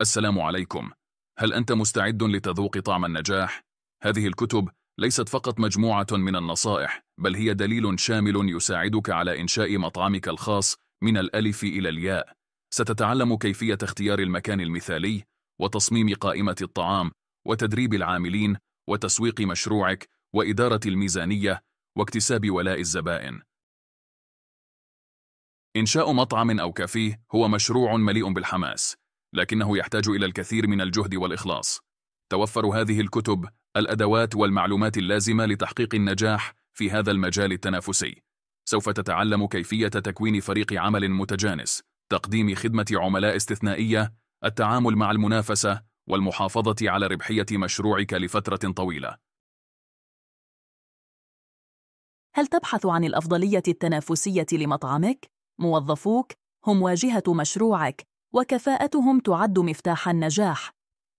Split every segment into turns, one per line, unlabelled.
السلام عليكم هل أنت مستعد لتذوق طعم النجاح؟ هذه الكتب ليست فقط مجموعة من النصائح بل هي دليل شامل يساعدك على إنشاء مطعمك الخاص من الألف إلى الياء ستتعلم كيفية اختيار المكان المثالي وتصميم قائمة الطعام وتدريب العاملين وتسويق مشروعك وإدارة الميزانية واكتساب ولاء الزبائن إنشاء مطعم أو كافيه هو مشروع مليء بالحماس لكنه يحتاج إلى الكثير من الجهد والإخلاص توفر هذه الكتب الأدوات والمعلومات اللازمة لتحقيق النجاح في هذا المجال التنافسي سوف تتعلم كيفية تكوين فريق عمل متجانس تقديم خدمة عملاء استثنائية التعامل مع المنافسة والمحافظة على ربحية مشروعك لفترة طويلة
هل تبحث عن الأفضلية التنافسية لمطعمك؟ موظفوك هم واجهة مشروعك وكفاءتهم تعد مفتاح النجاح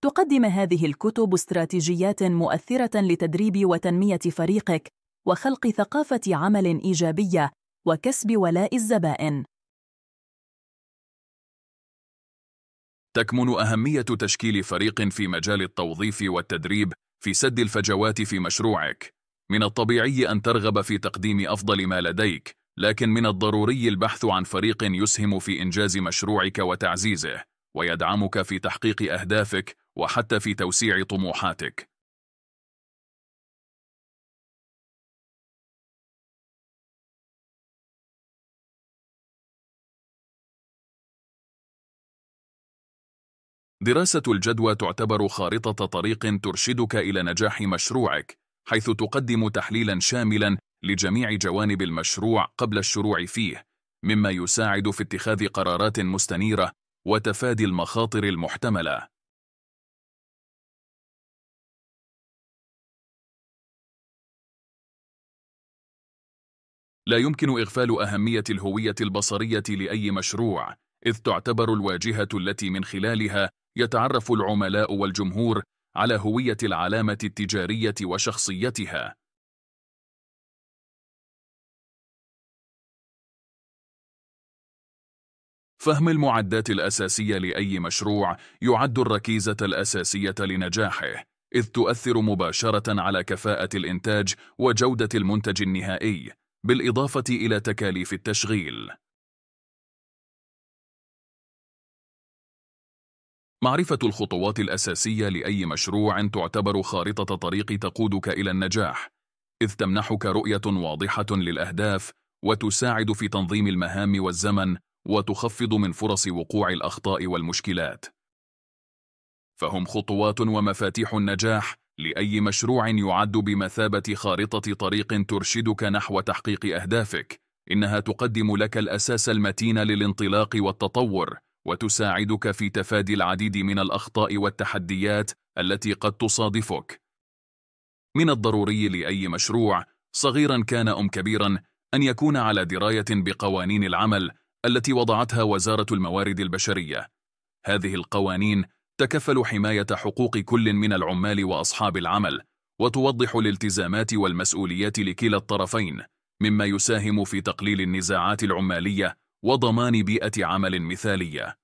تقدم هذه الكتب استراتيجيات مؤثرة لتدريب وتنمية فريقك وخلق ثقافة عمل إيجابية وكسب ولاء الزبائن.
تكمن أهمية تشكيل فريق في مجال التوظيف والتدريب في سد الفجوات في مشروعك. من الطبيعي أن ترغب في تقديم أفضل ما لديك لكن من الضروري البحث عن فريق يسهم في إنجاز مشروعك وتعزيزه ويدعمك في تحقيق أهدافك وحتى في توسيع طموحاتك دراسة الجدوى تعتبر خارطة طريق ترشدك إلى نجاح مشروعك حيث تقدم تحليلا شاملا لجميع جوانب المشروع قبل الشروع فيه مما يساعد في اتخاذ قرارات مستنيرة وتفادي المخاطر المحتملة لا يمكن إغفال أهمية الهوية البصرية لأي مشروع إذ تعتبر الواجهة التي من خلالها يتعرف العملاء والجمهور على هوية العلامة التجارية وشخصيتها فهم المعدات الأساسية لأي مشروع يعد الركيزة الأساسية لنجاحه إذ تؤثر مباشرة على كفاءة الإنتاج وجودة المنتج النهائي بالإضافة إلى تكاليف التشغيل معرفة الخطوات الأساسية لأي مشروع تعتبر خارطة طريق تقودك إلى النجاح إذ تمنحك رؤية واضحة للأهداف وتساعد في تنظيم المهام والزمن وتخفض من فرص وقوع الأخطاء والمشكلات فهم خطوات ومفاتيح النجاح لأي مشروع يعد بمثابة خارطة طريق ترشدك نحو تحقيق أهدافك إنها تقدم لك الأساس المتين للانطلاق والتطور وتساعدك في تفادي العديد من الأخطاء والتحديات التي قد تصادفك من الضروري لأي مشروع صغيرا كان أم كبيرا أن يكون على دراية بقوانين العمل التي وضعتها وزارة الموارد البشرية هذه القوانين تكفل حماية حقوق كل من العمال وأصحاب العمل وتوضح الالتزامات والمسؤوليات لكلا الطرفين مما يساهم في تقليل النزاعات العمالية وضمان بيئة عمل مثالية